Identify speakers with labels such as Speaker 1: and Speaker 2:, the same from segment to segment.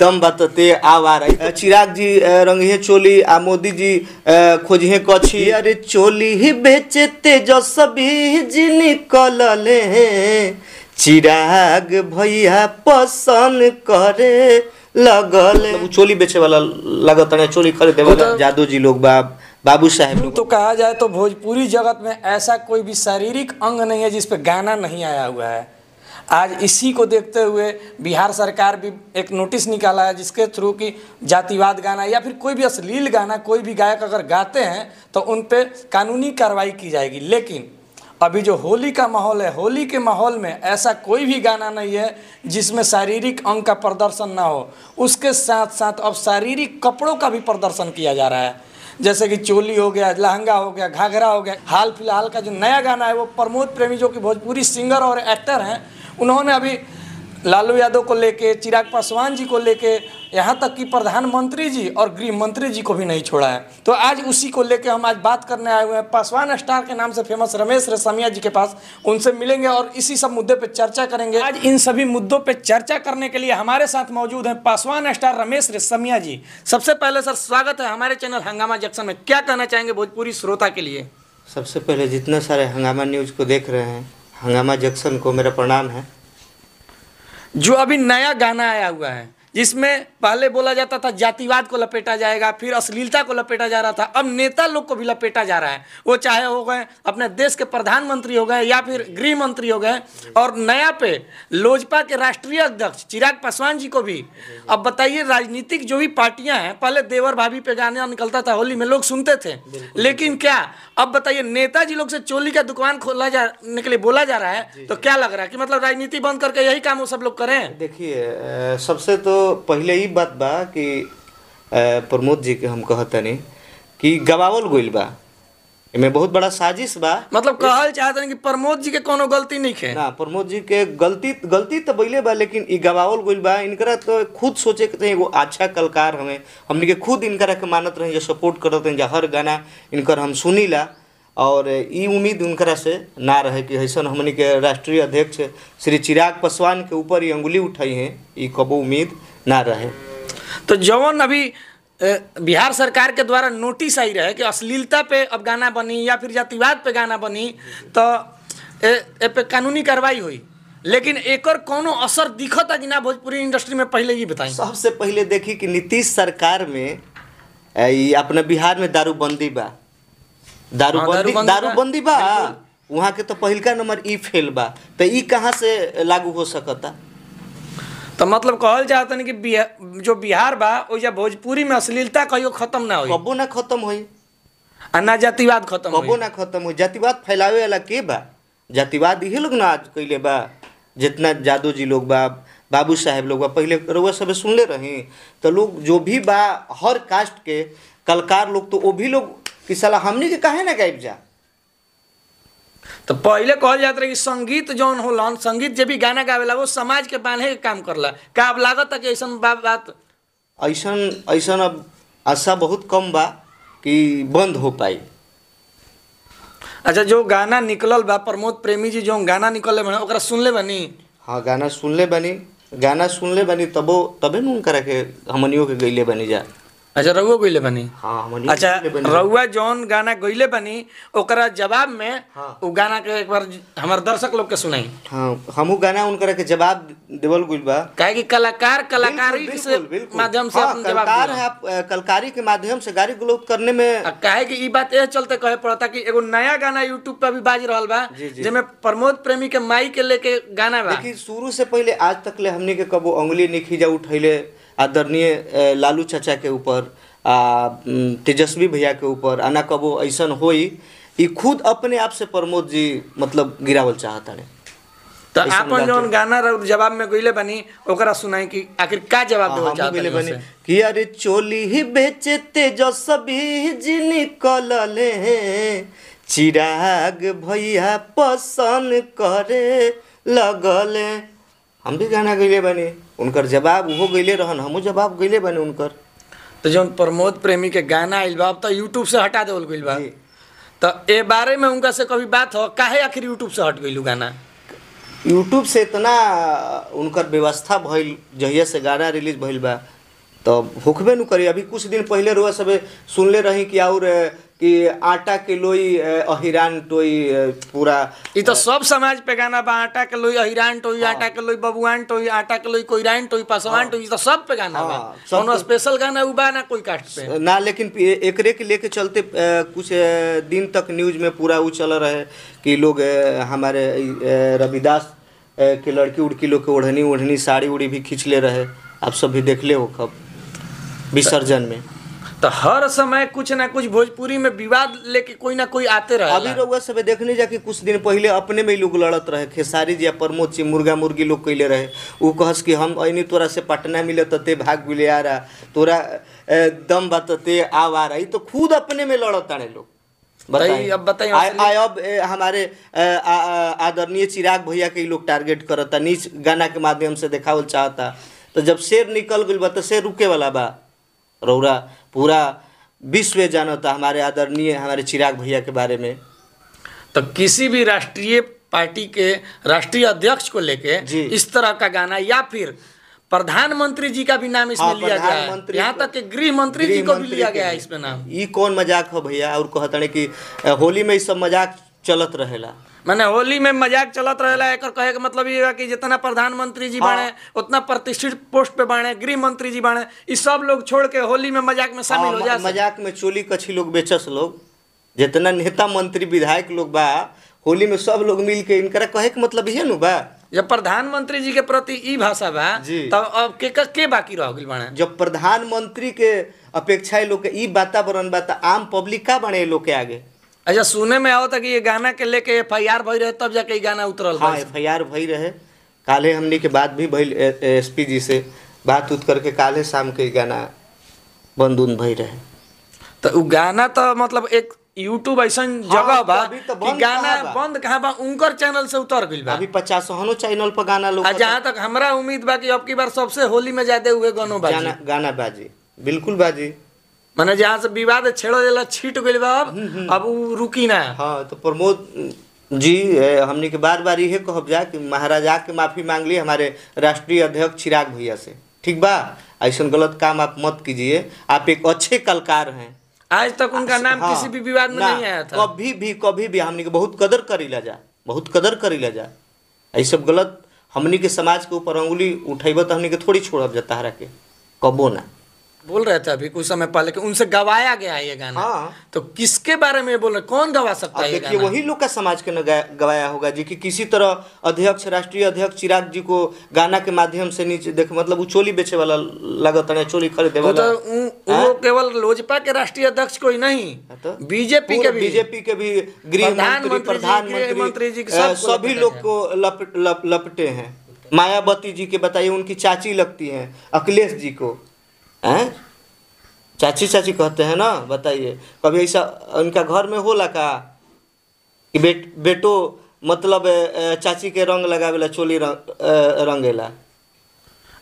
Speaker 1: दम बतते आवार चिराग जी रंगे चोली आ मोदी जी खोजे कछी अरे चोली ही बेचते जो सभी जिनी कलले चिराग भैया पसंद करे लगल मतलब चोली बेचे वाला लगत चोली खरीदे वाला तो- जादू जी लोग बाब बाबू साहेब
Speaker 2: तो कहा जाए तो भोजपुरी जगत में ऐसा कोई भी शारीरिक अंग नहीं है जिस पे गाना नहीं आया हुआ है आज इसी को देखते हुए बिहार सरकार भी एक नोटिस निकाला है जिसके थ्रू कि जातिवाद गाना या फिर कोई भी अश्लील गाना कोई भी गायक अगर गाते हैं तो उन पर कानूनी कार्रवाई की जाएगी लेकिन अभी जो होली का माहौल है होली के माहौल में ऐसा कोई भी गाना नहीं है जिसमें शारीरिक अंग का प्रदर्शन ना हो उसके साथ साथ अब शारीरिक कपड़ों का भी प्रदर्शन किया जा रहा है जैसे कि चोली हो गया लहंगा हो गया घाघरा हो गया हाल फिलहाल का जो नया गाना है वो प्रमोद प्रेमी जो कि भोजपुरी सिंगर और एक्टर हैं उन्होंने अभी लालू यादव को लेके चिराग पासवान जी को लेके यहाँ तक कि प्रधानमंत्री जी और गृह मंत्री जी को भी नहीं छोड़ा है तो आज उसी को लेके हम आज बात करने आए हुए हैं पासवान स्टार के नाम से फेमस रमेश रेशमिया जी के पास उनसे मिलेंगे और इसी सब मुद्दे पे चर्चा करेंगे आज इन सभी मुद्दों पे चर्चा करने के लिए हमारे साथ मौजूद हैं पासवान स्टार रमेश रेशमिया जी सबसे पहले सर स्वागत है हमारे चैनल हंगामा जंक्शन में क्या कहना चाहेंगे भोजपुरी श्रोता के लिए
Speaker 1: सबसे पहले जितने सारे हंगामा न्यूज़ को देख रहे हैं हंगामा जंक्शन को मेरा प्रणाम है जो अभी नया गाना आया हुआ
Speaker 2: है जिसमें पहले बोला जाता था जातिवाद को लपेटा जाएगा फिर अश्लीलता को लपेटा जा रहा था अब नेता लोग को भी लपेटा जा रहा है वो चाहे हो गए अपने देश के प्रधानमंत्री हो गए या फिर गृह मंत्री हो गए और नया पे लोजपा के राष्ट्रीय अध्यक्ष चिराग पासवान जी को भी अब बताइए राजनीतिक जो भी पार्टियां हैं पहले देवर भाभी पे गाना निकलता था होली में लोग सुनते थे लेकिन क्या अब बताइए नेताजी लोग से चोली का दुकान खोला जाने के लिए बोला जा रहा है तो क्या लग रहा है कि मतलब राजनीति बंद करके यही काम वो सब लोग करें
Speaker 1: देखिए सबसे तो पहले ही बात बा कि प्रमोद जी के हम नहीं कि गवावल गोल बा में बहुत बड़ा साजिश बा मतलब कहल हैं कि प्रमोद जी के कोनो गलती नहीं है ना प्रमोद जी के गलती गलती तो बैले बा लेकिन ये गवावल गइल बा इनकरा तो खुद सोचे के एगो अच्छा कलाकार हमें हमने के खुद इनकरा के मानत रहे सपोर्ट हैं जो हर गाना इनकर हम सुनी ला और ये उम्मीद उनकरा से ना रहे कि ऐसा हमने के राष्ट्रीय अध्यक्ष श्री चिराग पासवान के ऊपर ही अंगुली उठाई है ये कबो उम्मीद ना रहे तो जवन अभी बिहार सरकार के द्वारा नोटिस
Speaker 2: आई रहे कि अश्लीलता पे अब गाना बनी या फिर जातिवाद पे गाना बनी तो ए, ए कानूनी कार्रवाई हुई लेकिन और कोनो असर दिखता कि ना भोजपुरी इंडस्ट्री में पहले
Speaker 1: ही बताई सबसे पहले देखी कि नीतीश सरकार में अपने बिहार में दारूबंदी बा दारूबंदी हाँ, दारूबंदी बा वहाँ के तो पहलका नंबर ई फेल बा तो ई कहाँ से लागू हो सकता तो मतलब कहल
Speaker 2: चाहतन कि जो बिहार बा ओजा भोजपुरी में अश्लीलता कहो खत्म ना हो कबो ना खत्म हो
Speaker 1: आ ना जातिवाद खत्म कबो ना खत्म हो जातिवाद फैलावे वाला के बा जातिवाद ये लोग ना आज कैले बा जितना जादू जी लोग बा बाबू साहेब लोग बा पहले रउआ सब सुनले रही तो लोग जो भी बा हर कास्ट के कलकार लोग तो वो भी लोग कि सला हमने के कहे ना गायब जा तो पहले कहल
Speaker 2: जात रहे कि संगीत जौन होलन संगीत जब भी गाना गावेला वो समाज के बांधे के काम करला का अब लागत कि ऐसा बात
Speaker 1: ऐसा ऐसा अब आशा बहुत कम बा कि बंद हो पाई अच्छा जो गाना निकलल बा प्रमोद प्रेमी जी
Speaker 2: जो गाना निकलले बने ओकरा
Speaker 1: ले बनी हाँ गाना सुन ले बनी गाना ले बनी तबो तबे न उनकरा के हमनियों के गैले बनी जा अच्छा रउआ गईले बनी हाँ, अच्छा रउआ
Speaker 2: जौन गाना गईले बनी ओकरा जवाब में हाँ। उ गाना के एक बार हमार
Speaker 1: दर्शक लोग के सुनाई हाँ हमू गाना उनकर के जवाब देवल गुल बा काहे कि कलाकार हाँ, कलाकारी के माध्यम से अपन जवाब कलाकार है कलाकारी के माध्यम से गारी ग्लोब करने में
Speaker 2: काहे कि ई बात ए चलते कहे पड़ता कि एगो नया गाना YouTube पे भी बाज रहल बा जेमे प्रमोद प्रेमी के माई के लेके गाना बा देखिए
Speaker 1: शुरू से पहले आज तक ले हमनी के कबो उंगली नहीं खींचा उठैले आदरणीय लालू चाचा के ऊपर आ तेजस्वी भैया के ऊपर आना कबो ऐसा हो खुद अपने आप से प्रमोद जी मतलब गिरावल चाहता ने तो आप जौन
Speaker 2: गाना जवाब में गइले बनी ओकरा सुनाई कि आखिर का जवाब हाँ, देवे चाहते बनी
Speaker 1: कि अरे चोली ही बेचे तेजस्वी जिनी कलले चिराग भैया पसंद करे लगले हम भी गाना गैले बनी उनकर जवाब उहो गैले रहन हमहू जवाब गैले बने उनकर तो जो प्रमोद प्रेमी के गाना आइल बा तो यूट्यूब
Speaker 2: से हटा देवल गई बा तो ए बारे में उनका से कभी बात हो काहे आखिर यूट्यूब से हट गइलू गाना
Speaker 1: यूट्यूब से इतना उनकर व्यवस्था भैल जहिया से गाना रिलीज भैल बा तब होखबे न करी अभी कुछ दिन पहले रो सब सुनले रही कि और कि आटा के लोई अहिरान टोई पूरा ई तो सब
Speaker 2: समाज पे गाना बा आटा के लोई अहिरान टोई हाँ। आटा के लोई बबुआन टोई आटा के लोई कोइरान टोई पासवान हाँ। टोई तो सब पे गाना हाँ। बा कोनो स्पेशल गाना उबा ना कोई काट
Speaker 1: पे ना लेकिन एकरे के लेके चलते कुछ दिन तक न्यूज में पूरा उ चल रहे कि लोग हमारे रविदास के लड़की उड़की लोग के ओढ़नी ओढ़नी साड़ी उड़ी भी खींच ले रहे आप सब भी देख ले हो कब विसर्जन में तो हर समय कुछ ना कुछ
Speaker 2: भोजपुरी में विवाद लेके कोई ना कोई आते रहे अभी
Speaker 1: रउआ सब देखने कि कुछ दिन पहले अपने में लोग लड़त रहे खेसारी जी या प्रमोद जी मुर्गा मुर्गी लोग कैले रहे वो कहस कि हम अनी तोरा से पटना मिले तते तो भाग बिले आ रहा तोरा दम बतते तो आ आवा रहा तो खुद अपने में लड़त रहे लोग तो बताइए अब बताइए अब हमारे आदरणीय चिराग भैया के लोग टारगेट करता नीच गाना के माध्यम से देखावल चाहता तो जब शेर निकल गई बा शेर रुके वाला बा रौरा पूरा विश्व जानता तो हमारे आदरणीय हमारे चिराग भैया के बारे में तो किसी भी राष्ट्रीय पार्टी
Speaker 2: के राष्ट्रीय अध्यक्ष को लेके इस तरह का गाना या फिर प्रधानमंत्री जी का भी नाम इसमें हाँ, लिया गया है यहाँ तक कि गृह मंत्री जी को भी लिया गया है इसमें
Speaker 1: नाम ये कौन मजाक हो भैया और कहते हैं कि होली में इस सब मजाक चलत रहेला मैंने होली में मजाक
Speaker 2: चलत रहेला एक कहे के मतलब ये कि जितना प्रधानमंत्री जी हाँ। बाड़े उतना प्रतिष्ठित पोस्ट पे बाड़े
Speaker 1: गृह मंत्री जी बाड़े ये सब लोग छोड़ के होली में मजाक में शामिल हो हाँ, जाए मजाक में चोली कछी लोग बेचस लोग जितना नेता मंत्री विधायक लोग बा होली में सब लोग मिल के इनका कहे के मतलब ये नु बा जब प्रधानमंत्री
Speaker 2: जी के प्रति ई भाषा बा तब अब के के
Speaker 1: बाकी रह गइल बाड़े जब प्रधानमंत्री के अपेक्षा लोग के ई वातावरण बा त आम पब्लिक का बने लोग के आगे अच्छा सुने में था कि ये गाना के लेके एफ आई आर भई रहे तब जाके गाना उतरल हाँ एफ आई आर भई रहे काले हमने के बाद भी भई एस पी जी से बात उत करके काले शाम के गाना बंद उन भई रहे तो वो गाना
Speaker 2: तो मतलब एक यूट्यूब ऐसा हाँ, जगह बा कि गाना बंद कहाँ बा उनकर चैनल से उतर गई बा अभी पचास हनो चैनल पर गाना लोग जहाँ तक हमारा उम्मीद बा कि अब की बार सबसे होली में जाते
Speaker 1: हुए गानों गाना बाजी बिल्कुल बाजी माने जहाँ से विवाद छेड़ो जेला छीट गई बा हम्म, हम्म। अब उ रुकी ना हाँ तो प्रमोद जी हमने के बार बार ये कहब जा कि महाराजा के माफ़ी मांग ली हमारे राष्ट्रीय अध्यक्ष चिराग भैया से ठीक बा ऐसा गलत काम आप मत कीजिए आप एक अच्छे कलकार हैं आज तक उनका नाम हाँ, किसी भी विवाद में नहीं आया था कभी भी कभी भी हमने के बहुत कदर ला जा बहुत कदर ला जा ये सब गलत हमने के समाज के ऊपर उंगली उठेब तो हमने के थोड़ी छोड़ जा तारा के कबो ना
Speaker 2: बोल रहे थे अभी कुछ समय पहले कि उनसे गवाया गया है ये गाना हाँ। तो किसके बारे में बोल रहे कौन गवा सकता है देखिए वही
Speaker 1: लोग का समाज के ना गवाया होगा जी कि किसी तरह अध्यक्ष राष्ट्रीय अध्यक्ष चिराग जी को गाना के माध्यम से नीचे देख मतलब वो चोली बेचे वाला लगा था चोली खरीदे तो वाला
Speaker 2: तो, वो हाँ। केवल लोजपा के राष्ट्रीय अध्यक्ष को ही नहीं
Speaker 1: हाँ तो बीजेपी के बीजेपी के भी गृह प्रधानमंत्री जी सभी लोग को लपटे हैं मायावती जी के बताइए उनकी चाची लगती है अखिलेश जी को हैं चाची चाची कहते हैं ना बताइए कभी ऐसा उनका घर में हो का कि बेट बेटो मतलब चाची के रंग लगावेला चोली रंग रंगेला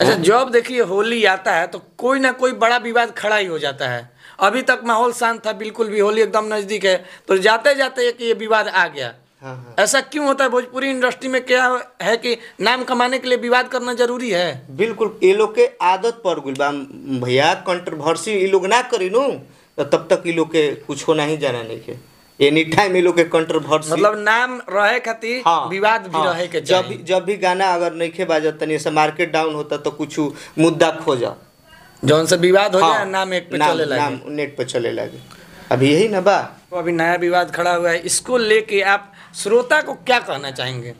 Speaker 1: अच्छा जब देखिए
Speaker 2: होली आता है तो कोई ना कोई बड़ा विवाद खड़ा ही हो जाता है अभी तक माहौल शांत था बिल्कुल भी होली एकदम नज़दीक है तो जाते जाते एक ये विवाद आ गया हाँ, हाँ। ऐसा क्यों होता है भोजपुरी इंडस्ट्री में क्या है कि नाम कमाने के लिए विवाद करना जरूरी है
Speaker 1: बिल्कुल ये लोग के आदत पर गुल भैया कंट्रोवर्सी ये लोग ना करी नू तो तब तक ये लोग के कुछ होना ही जाना नहीं के एनी टाइम ये लोग के कंट्रोवर्सी मतलब नाम
Speaker 2: रहे खातिर हाँ, विवाद
Speaker 1: भी हाँ, रहे के जब भी जब भी गाना अगर नहीं खे बाजत तो ऐसा मार्केट डाउन होता तो कुछ मुद्दा खोज
Speaker 2: जौन से विवाद हो हाँ, जाए नाम एक चले लगे नाम
Speaker 1: नेट पर चले लगे
Speaker 2: अभी यही ना बा तो अभी नया विवाद खड़ा हुआ है इसको लेके आप श्रोता को क्या कहना चाहेंगे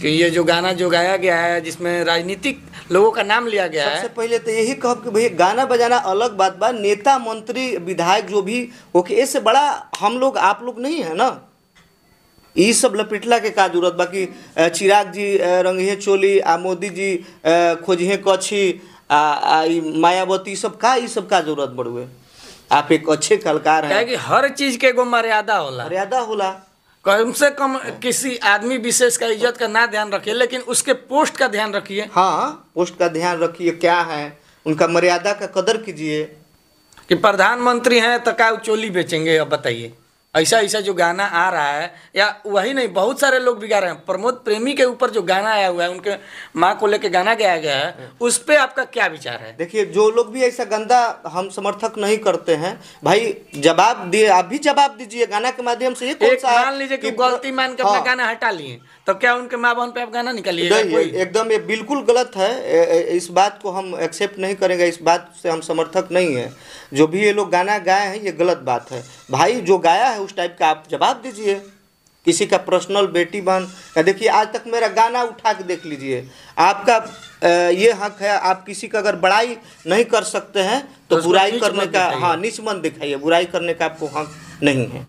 Speaker 2: कि ये जो गाना जो गाया गया है जिसमें राजनीतिक लोगों का नाम लिया गया सबसे है
Speaker 1: पहले तो यही कहो कि भैया गाना बजाना अलग बात बा नेता मंत्री विधायक जो भी ओके इससे बड़ा हम लोग आप लोग नहीं है ना ये सब लपेटला के का जरूरत बाकी चिराग जी रंगे चोली आ मोदी जी खोजिए कच्छी मायावती सब का ये सब का जरूरत बड़ुए आप एक अच्छे कलकार हैं कि हर
Speaker 2: चीज के एगो मर्यादा होला मर्यादा होला कम से कम किसी आदमी विशेष का इज्जत का ना ध्यान रखिए लेकिन उसके पोस्ट का ध्यान रखिए
Speaker 1: हाँ पोस्ट का ध्यान रखिए क्या है
Speaker 2: उनका मर्यादा का कदर कीजिए कि प्रधानमंत्री हैं तो क्या चोली बेचेंगे अब बताइए ऐसा ऐसा जो गाना आ रहा है या वही नहीं बहुत सारे लोग भी गा रहे हैं प्रमोद प्रेमी के ऊपर जो गाना आया हुआ है उनके माँ को लेके गाना गाया गया है हाँ। उस पर आपका क्या विचार है
Speaker 1: देखिए जो लोग भी ऐसा गंदा हम समर्थक नहीं करते हैं भाई जवाब दिए आप भी जवाब दीजिए गाना के माध्यम से ये कौन सा मान लीजिए कि गलती मान के अपना हाँ।
Speaker 2: गाना हटा लिए तो क्या उनके माँ बहन पे आप गाना निकालिए कोई
Speaker 1: एकदम ये बिल्कुल गलत है इस बात को हम एक्सेप्ट नहीं करेंगे इस बात से हम समर्थक नहीं है जो भी ये लोग गाना गाए हैं ये गलत बात है भाई जो गाया है उस टाइप का आप जवाब दीजिए किसी का पर्सनल बेटी बहन देखिए आज तक मेरा गाना उठा के देख लीजिए आपका ये हक है आप किसी का अगर बड़ाई नहीं कर सकते हैं तो, तो बुराई करने का हाँ निचमन दिखाइए बुराई करने का आपको हक नहीं है